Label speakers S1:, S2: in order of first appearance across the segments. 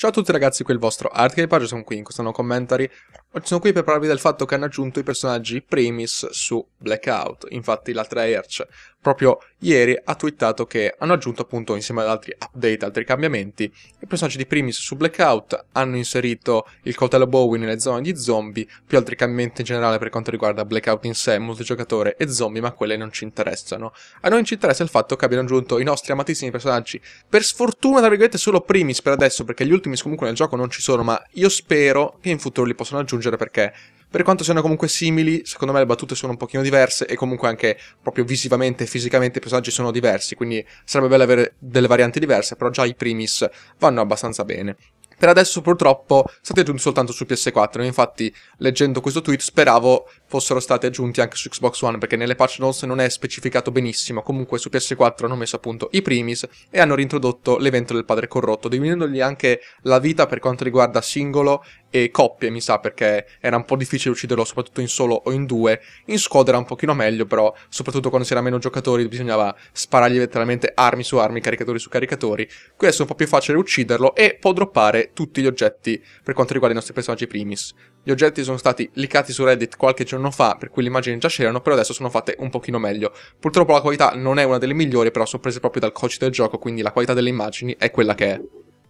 S1: Ciao a tutti ragazzi, qui è il vostro Artcape, oggi sono qui in questo nuovo commentary. Oggi sono qui per parlarvi del fatto che hanno aggiunto i personaggi Primis su Blackout, infatti la Treyarch proprio ieri ha twittato che hanno aggiunto appunto insieme ad altri update, altri cambiamenti, i personaggi di Primis su Blackout, hanno inserito il coltello Bowie nelle zone di zombie, più altri cambiamenti in generale per quanto riguarda Blackout in sé, multigiocatore e zombie, ma quelle non ci interessano. A noi ci interessa il fatto che abbiano aggiunto i nostri amatissimi personaggi, per sfortuna tra virgolette solo Primis per adesso, perché gli ultimi comunque nel gioco non ci sono, ma io spero che in futuro li possano aggiungere perché per quanto siano comunque simili, secondo me le battute sono un pochino diverse e comunque anche proprio visivamente e fisicamente i personaggi sono diversi, quindi sarebbe bello avere delle varianti diverse, però già i primis vanno abbastanza bene. Per adesso purtroppo state giunti soltanto su PS4, infatti leggendo questo tweet speravo fossero stati aggiunti anche su Xbox One, perché nelle patch notes non è specificato benissimo. Comunque su PS4 hanno messo appunto i primis e hanno reintrodotto l'evento del padre corrotto, diminuendogli anche la vita per quanto riguarda singolo e coppie, mi sa, perché era un po' difficile ucciderlo, soprattutto in solo o in due. In squadra era un pochino meglio, però, soprattutto quando si era meno giocatori, bisognava sparargli letteralmente armi su armi, caricatori su caricatori. Qui adesso è un po' più facile ucciderlo e può droppare tutti gli oggetti per quanto riguarda i nostri personaggi primis. Gli oggetti sono stati liccati su Reddit qualche giorno fa, per cui le immagini già c'erano, però adesso sono fatte un pochino meglio. Purtroppo la qualità non è una delle migliori, però sono prese proprio dal coach del gioco, quindi la qualità delle immagini è quella che è.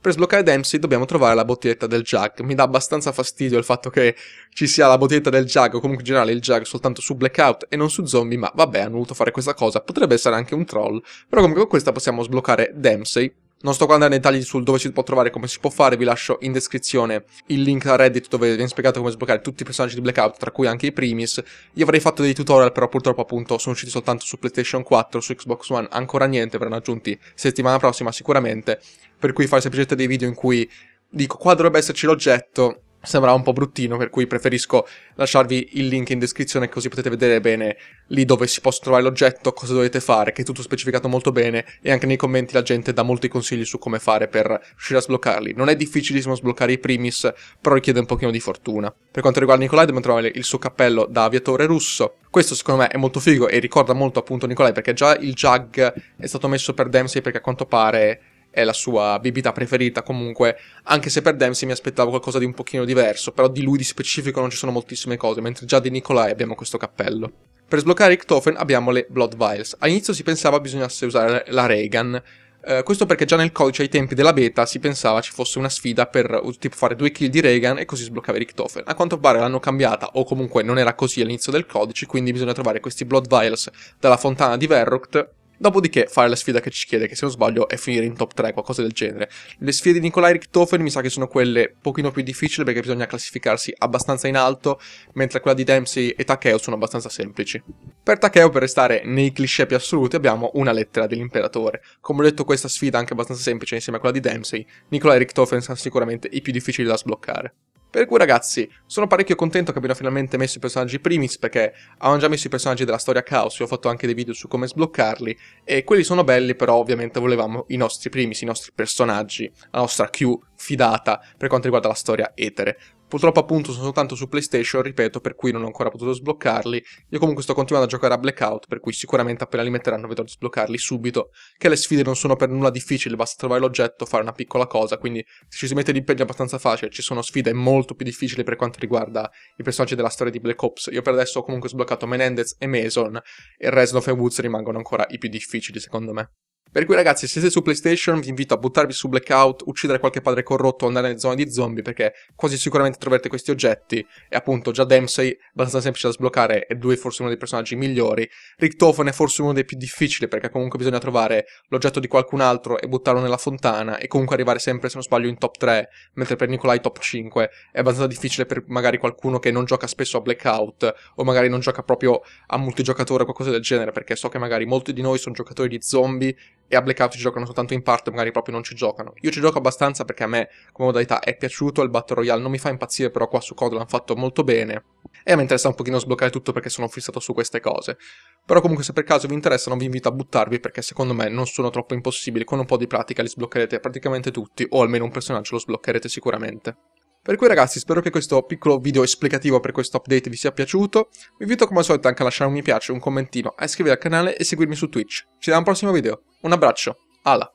S1: Per sbloccare Dempsey dobbiamo trovare la bottiglietta del Jug. Mi dà abbastanza fastidio il fatto che ci sia la bottiglietta del Jug, o comunque in generale il Jug soltanto su Blackout e non su zombie, ma vabbè, hanno voluto fare questa cosa. Potrebbe essere anche un troll. Però comunque con questa possiamo sbloccare Dempsey, non sto qua andando nei dettagli sul dove si può trovare, come si può fare, vi lascio in descrizione il link a Reddit dove viene spiegato come sbloccare tutti i personaggi di Blackout, tra cui anche i Primis. Io avrei fatto dei tutorial, però purtroppo appunto sono usciti soltanto su PlayStation 4, su Xbox One ancora niente, verranno aggiunti settimana prossima sicuramente, per cui fare semplicemente dei video in cui dico qua dovrebbe esserci l'oggetto, sembrava un po' bruttino, per cui preferisco lasciarvi il link in descrizione così potete vedere bene lì dove si possa trovare l'oggetto, cosa dovete fare, che è tutto specificato molto bene e anche nei commenti la gente dà molti consigli su come fare per riuscire a sbloccarli. Non è difficilissimo sbloccare i primis, però richiede un pochino di fortuna. Per quanto riguarda Nikolai, dobbiamo trovare il suo cappello da aviatore russo. Questo secondo me è molto figo e ricorda molto appunto Nikolai perché già il Jug è stato messo per Dempsey perché a quanto pare è la sua bibita preferita comunque, anche se per Dempsey mi aspettavo qualcosa di un pochino diverso, però di lui di specifico non ci sono moltissime cose, mentre già di Nicolai abbiamo questo cappello. Per sbloccare Richtofen abbiamo le Blood Vials. All'inizio si pensava bisognasse usare la Reagan, eh, questo perché già nel codice ai tempi della beta si pensava ci fosse una sfida per uh, tipo, fare due kill di Reagan e così sbloccare Richtofen. A quanto pare l'hanno cambiata, o comunque non era così all'inizio del codice, quindi bisogna trovare questi Blood Vials dalla fontana di Verrocht Dopodiché fare la sfida che ci chiede, che se non sbaglio è finire in top 3, qualcosa del genere. Le sfide di Nikolai Richtofen mi sa che sono quelle un pochino più difficili perché bisogna classificarsi abbastanza in alto, mentre quella di Dempsey e Takeo sono abbastanza semplici. Per Takeo, per restare nei cliché più assoluti, abbiamo una lettera dell'imperatore. Come ho detto, questa sfida è anche abbastanza semplice insieme a quella di Dempsey, Nikolai Richtofen sono sicuramente i più difficili da sbloccare. Per cui ragazzi, sono parecchio contento che abbiano finalmente messo i personaggi primis perché hanno già messo i personaggi della storia Chaos, io ho fatto anche dei video su come sbloccarli e quelli sono belli però ovviamente volevamo i nostri primis, i nostri personaggi, la nostra Q fidata per quanto riguarda la storia Etere. Purtroppo appunto sono soltanto su PlayStation, ripeto, per cui non ho ancora potuto sbloccarli. Io comunque sto continuando a giocare a Blackout, per cui sicuramente appena li metteranno vedrò di sbloccarli subito, che le sfide non sono per nulla difficili, basta trovare l'oggetto, fare una piccola cosa, quindi se ci si mette l'impegno è abbastanza facile, ci sono sfide molto più difficili per quanto riguarda i personaggi della storia di Black Ops. Io per adesso ho comunque sbloccato Menendez e Mason, e Reznov e Woods rimangono ancora i più difficili secondo me. Per cui ragazzi, se siete su PlayStation, vi invito a buttarvi su Blackout, uccidere qualche padre corrotto, o andare in zona di zombie, perché quasi sicuramente troverete questi oggetti. E appunto, già Dempsey, è abbastanza semplice da sbloccare, e lui è forse uno dei personaggi migliori. Richtofen è forse uno dei più difficili, perché comunque bisogna trovare l'oggetto di qualcun altro e buttarlo nella fontana, e comunque arrivare sempre, se non sbaglio, in top 3, mentre per Nikolai top 5 è abbastanza difficile per magari qualcuno che non gioca spesso a Blackout, o magari non gioca proprio a multigiocatore o qualcosa del genere, perché so che magari molti di noi sono giocatori di zombie e a Blackout ci giocano soltanto in parte, magari proprio non ci giocano. Io ci gioco abbastanza perché a me come modalità è piaciuto, il Battle Royale non mi fa impazzire, però qua su COD l'hanno fatto molto bene e a me interessa un pochino sbloccare tutto perché sono fissato su queste cose. Però comunque se per caso vi interessano vi invito a buttarvi perché secondo me non sono troppo impossibili, con un po' di pratica li sbloccherete praticamente tutti o almeno un personaggio lo sbloccherete sicuramente. Per cui ragazzi spero che questo piccolo video esplicativo per questo update vi sia piaciuto, vi invito come al solito anche a lasciare un mi piace, un commentino, a iscrivervi al canale e seguirmi su Twitch. Ci vediamo al prossimo video, un abbraccio, alla!